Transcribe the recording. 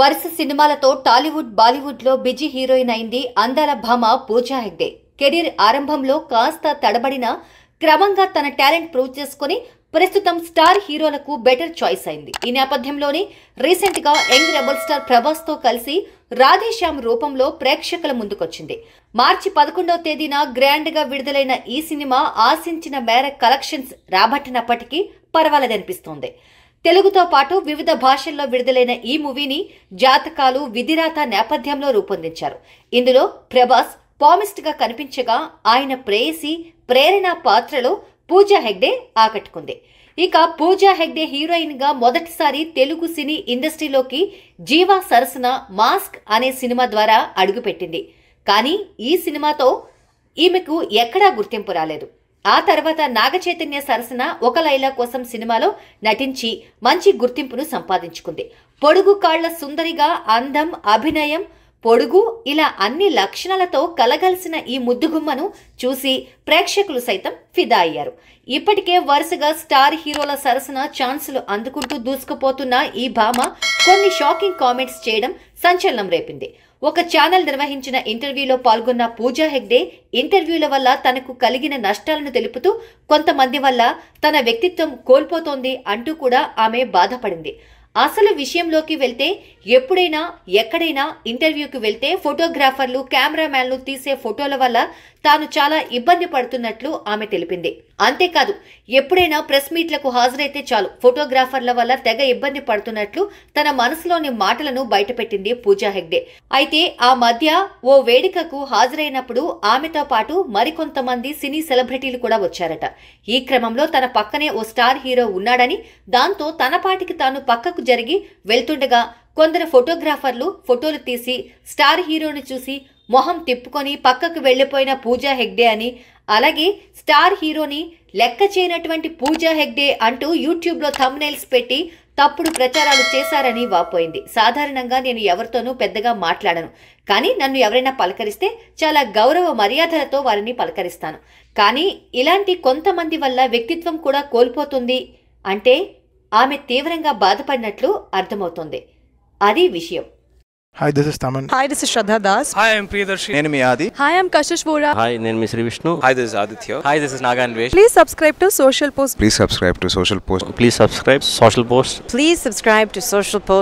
వరుస సినిమాలతో టాలీవుడ్ బాలీవుడ్లో బిజీ హీరోయిన్ అయింది అందాల భామ పూజా హెగ్డే కెరీర్ ఆరంభంలో కాస్త తడబడిన క్రమంగా తన టాలెంట్ ప్రూవ్ చేసుకుని ప్రస్తుతం స్టార్ హీరోలకు బెటర్ చాయిస్ అయింది ఈ నేపథ్యంలోనే రీసెంట్ గా యంగ్ రెబల్ స్టార్ ప్రభాస్ తో కలిసి రాధేశ్యామ్ రూపంలో ప్రేక్షకుల ముందుకొచ్చింది మార్చి పదకొండవ తేదీన గ్రాండ్ గా విడుదలైన ఈ సినిమా ఆశించిన మేర కలెక్షన్స్ రాబట్టినప్పటికీ పర్వాలేదనిపిస్తోంది తెలుగుతో పాటు వివిధ భాషల్లో విడుదలైన ఈ మూవీని జాతకాలు విధిరాత నేపథ్యంలో రూపొందించారు ఇందులో ప్రభాస్ పామిస్ట్ గా కనిపించగా ఆయన ప్రేయసి ప్రేరణ పాత్రలో పూజా హెగ్డే ఆకట్టుకుంది ఇక పూజా హెగ్డే హీరోయిన్ గా మొదటిసారి తెలుగు సినీ ఇండస్ట్రీలోకి జీవా సరసన మాస్క్ అనే సినిమా ద్వారా అడుగుపెట్టింది కానీ ఈ సినిమాతో ఈమెకు ఎక్కడా గుర్తింపు రాలేదు ఆ తర్వాత నాగచైతన్య సరసన ఒక లైలా కోసం సినిమాలో నటించి మంచి గుర్తింపును సంపాదించుకుంది పొడుగు కాళ్ల సుందరిగా అందం అభినయం పొడుగు ఇలా అన్ని లక్షణాలతో కలగలిసిన ఈ ముద్దుగుమ్మను చూసి ప్రేక్షకులు సైతం ఫిదా అయ్యారు ఇప్పటికే వరుసగా స్టార్ హీరోల సరసన ఛాన్సులు అందుకుంటూ దూసుకుపోతున్న ఈ భామ కొన్ని షాకింగ్ కామెంట్స్ చేయడం సంచలనం రేపింది ఒక ఛానల్ నిర్వహించిన ఇంటర్వ్యూలో పాల్గొన్న పూజా హెగ్డే ఇంటర్వ్యూల వల్ల తనకు కలిగిన నష్టాలను తెలుపుతూ కొంతమంది వల్ల తన వ్యక్తిత్వం కోల్పోతోంది అంటూ కూడా ఆమె బాధపడింది అసలు విషయంలోకి వెళ్తే ఎప్పుడైనా ఎక్కడైనా ఇంటర్వ్యూకి వెళ్తే ఫోటోగ్రాఫర్లు కెమెరామ్యాన్లు తీసే ఫోటోల వల్ల తాను చాలా ఇబ్బంది పడుతున్నట్లు ఆమె తెలిపింది అంతేకాదు ఎప్పుడైనా ప్రెస్ మీట్లకు హాజరైతే చాలు ఫోటోగ్రాఫర్ల వల్ల తెగ ఇబ్బంది పడుతున్నట్లు తన మనసులోని మాటలను బయటపెట్టింది పూజా హెగ్డే అయితే ఆ మధ్య ఓ వేడుకకు హాజరైనప్పుడు ఆమెతో పాటు మరికొంతమంది సినీ సెలబ్రిటీలు కూడా వచ్చారట ఈ క్రమంలో తన పక్కనే ఓ స్టార్ హీరో ఉన్నాడని దాంతో తన పాటికి తాను పక్కకు జరిగి వెళ్తుండగా కొందరు ఫోటోగ్రాఫర్లు ఫోటోలు తీసి స్టార్ హీరోను చూసి మొహం తిప్పుకొని పక్కకు వెళ్ళిపోయిన పూజా హెగ్డే అని అలాగే స్టార్ హీరోని లెక్క చేయనటువంటి పూజా హెగ్డే అంటూ యూట్యూబ్లో థంబ్నైల్స్ పెట్టి తప్పుడు ప్రచారాలు చేశారని వాపోయింది సాధారణంగా నేను ఎవరితోనూ పెద్దగా మాట్లాడను కానీ నన్ను ఎవరైనా పలకరిస్తే చాలా గౌరవ మర్యాదలతో వారిని పలకరిస్తాను కానీ ఇలాంటి కొంతమంది వల్ల వ్యక్తిత్వం కూడా కోల్పోతుంది అంటే ఆమె తీవ్రంగా బాధపడినట్లు అర్థమవుతుంది అది విషయం hi this is Thaman hi this is Shraddha Das hi I am Priyadarshi నేను మీ Aadi hi I am Kashish Bora hi నేను మీ Sri Vishnu hi this is Aditya hi this is Naganvesh please subscribe to social post please subscribe to social post please subscribe social post please subscribe to social post